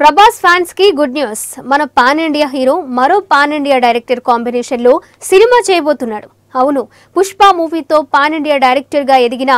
Prabhas fans కి good news మన pan India hero మరో పాన్ ఇండియా డైరెక్టర్ కాంబినేషన్ లో సినిమా చేయబోతున్నాడు అవును పుష్ప మూవీతో పాన్ ఇండియా డైరెక్టర్ గా ఎదిగిన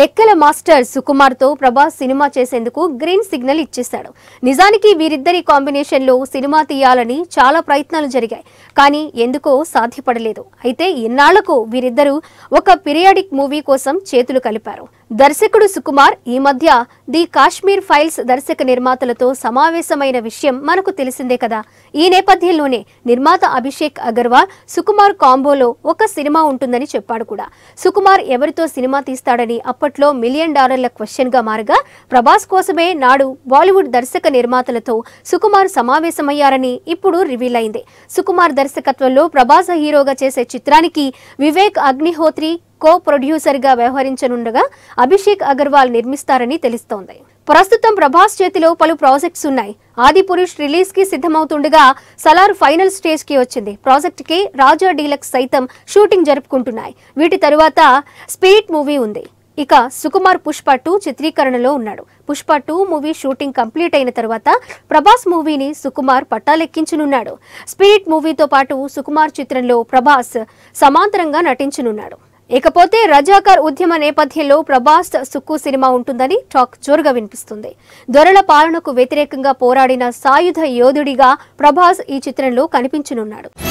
లెక్కల మాస్టర్ సుకుమార్ తో ప్రభాస్ సినిమా చేసేందుకు గ్రీన్ సిగ్నల్ ఇచ్చేశాడు నిజానికి వీరిద్దరి కాంబినేషన్ లో సినిమా తీయాలని చాలా ప్రయత్నాలు జరిగాయి కానీ ఎందుకో సాధ్యపడలేదు అయితే ఇన్నాళ్లకు వీరిద్దరూ ఒక పిరియాడిక్ మూవీ కోసం చేతులు కలిపారు దర్శకుడు సుకుమార్ ఈ మధ్య ది కాశ్మీర్ ఫైల్స్ దర్శక నిర్మాతలతో సమావేశమైన విషయం మనకు తెలిసిందే కదా ఈ నేపథ్యంలోనే నిర్మాత అభిషేక్ అగర్వాల్ సుకుమార్ కాంబోలో ఒక సినిమా ఉంటుందని చెప్పాడు కూడా సుకుమార్ ఎవరితో సినిమా తీస్తాడని అప్పట్లో మిలియన్ డాలర్ల క్వశ్చన్ గా మారగా ప్రభాస్ కోసమే నాడు బాలీవుడ్ దర్శక నిర్మాతలతో సుకుమార్ సమావేశమయ్యారని ఇప్పుడు రివీల్ అయింది సుకుమార్ దర్శకత్వంలో ప్రభాస్ హీరోగా చేసే చిత్రానికి వివేక్ అగ్నిహోత్రి కో ప్రొడ్యూసర్ గా వ్యవహరించనుండగా అభిషేక్ అగర్వాల్ నిర్మిస్తారని తెలుస్తోంది ప్రస్తుతం ప్రభాస్ చేతిలో పలు ప్రాజెక్ట్స్ ఉన్నాయి ఆదిపురుష్ రిలీజ్ కి సిద్ధమవుతుండగా సలార్ ఫైనల్ స్టేజ్ కి వచ్చింది ప్రాజెక్ట్ కి రాజా డీలక్స్ సైతం షూటింగ్ జరుపుకుంటున్నాయి వీటి తరువాత స్పిరిట్ మూవీ ఉంది ఇక సుకుమార్ పుష్ప టూ చిత్రీకరణలో ఉన్నాడు Pushpa two movie shooting complete అయిన తర్వాత ప్రభాస్ మూవీని సుకుమార్ పట్టాలెక్కించనున్నాడు స్పిరిట్ మూవీతో పాటు సుకుమార్ చిత్రంలో ప్రభాస్ సమాంతరంగా నటించనున్నాడు ఇకపోతే రజాకర్ ఉద్యమ నేపథ్యంలో ప్రభాస్ సుక్కు సినిమా ఉంటుందని టాక్ జోరుగా వినిపిస్తుంది దొరల పాలనకు వ్యతిరేకంగా పోరాడిన సాయుధ యోధుడిగా ప్రభాస్ ఈ చిత్రంలో కనిపించనున్నాడు